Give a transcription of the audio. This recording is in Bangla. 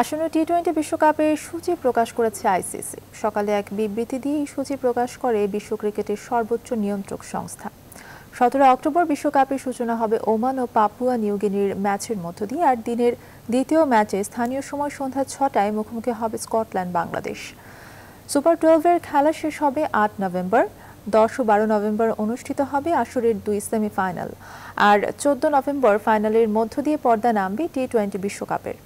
আসন্ন টি টোয়েন্টি বিশ্বকাপের সূচি প্রকাশ করেছে আইসিসি সকালে এক বিবৃতি দিয়ে এই সূচি প্রকাশ করে বিশ্ব ক্রিকেটের সর্বোচ্চ নিয়ন্ত্রক সংস্থা সতেরো অক্টোবর বিশ্বকাপের সূচনা হবে ওমান ও পাপুয়া নিউগিনির ম্যাচের মধ্য দিয়ে আর দিনের দ্বিতীয় ম্যাচে স্থানীয় সময় সন্ধ্যা ছটায় মুখোমুখি হবে স্কটল্যান্ড বাংলাদেশ সুপার টুয়েলভের খেলা শেষ হবে আট নভেম্বর দশ ও বারো নভেম্বর অনুষ্ঠিত হবে আসরের দুই সেমিফাইনাল আর চোদ্দ নভেম্বর ফাইনালের মধ্য দিয়ে পর্দা নামবে টি টোয়েন্টি বিশ্বকাপের